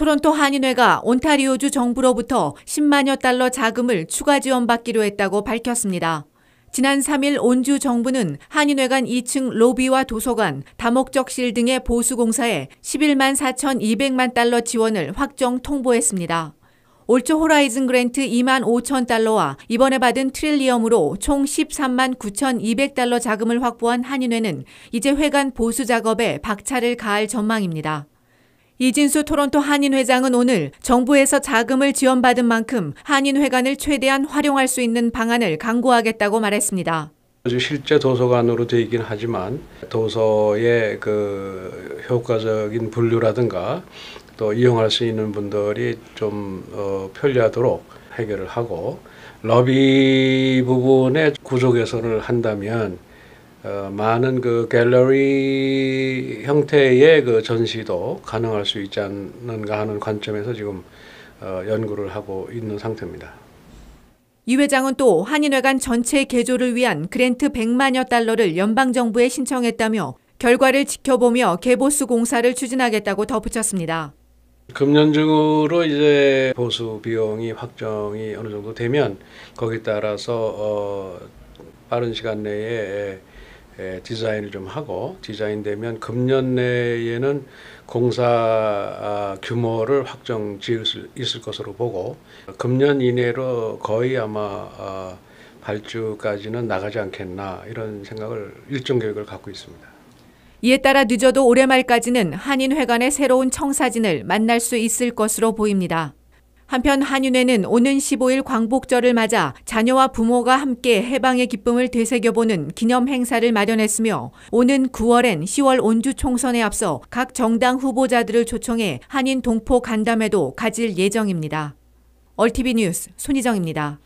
토론토 한인회가 온타리오주 정부로부터 10만여 달러 자금을 추가 지원받기로 했다고 밝혔습니다. 지난 3일 온주 정부는 한인회관 2층 로비와 도서관, 다목적실 등의 보수공사에 11만 4,200만 달러 지원을 확정 통보했습니다. 올초 호라이즌 그랜트 2만 5천 달러와 이번에 받은 트릴리엄으로 총 13만 9,200달러 자금을 확보한 한인회는 이제 회관 보수 작업에 박차를 가할 전망입니다. 이진수 토론토 한인회장은 오늘 정부에서 자금을 지원받은 만큼 한인회관을 최대한 활용할 수 있는 방안을 강구하겠다고 말했습니다. 실제 도서관으로 되긴 하지만 도서의 그 효과적인 분류라든가 또 이용할 수 있는 분들이 좀어 편리하도록 해결을 하고 러비 부분의 구조 개선을 한다면 어, 많은 그 갤러리 형태의 그 전시도 가능할 수 있지 않는가 하는 관점에서 지금 어, 연구를 하고 있는 상태입니다. 유 회장은 또 한인회관 전체 개조를 위한 그랜트 100만여 달러를 연방정부에 신청했다며 결과를 지켜보며 개보수 공사를 추진하겠다고 덧붙였습니다. 금년 중으로 이제 보수 비용이 확정이 어느 정도 되면 거기 따라서 어, 빠른 시간 내에 예, 디자인을 좀 하고 디자인되면 금년 내에는 공사 아, 규모를 확정 지을 수 있을 것으로 보고 금년 이내로 거의 아마 아, 발주까지는 나가지 않겠나 이런 생각을 일정 계획을 갖고 있습니다. 이에 따라 늦어도 올해 말까지는 한인회관의 새로운 청사진을 만날 수 있을 것으로 보입니다. 한편 한윤회는 오는 15일 광복절을 맞아 자녀와 부모가 함께 해방의 기쁨을 되새겨보는 기념 행사를 마련했으며 오는 9월엔 10월 온주 총선에 앞서 각 정당 후보자들을 초청해 한인 동포 간담회도 가질 예정입니다. 얼티비 뉴스 손희정입니다.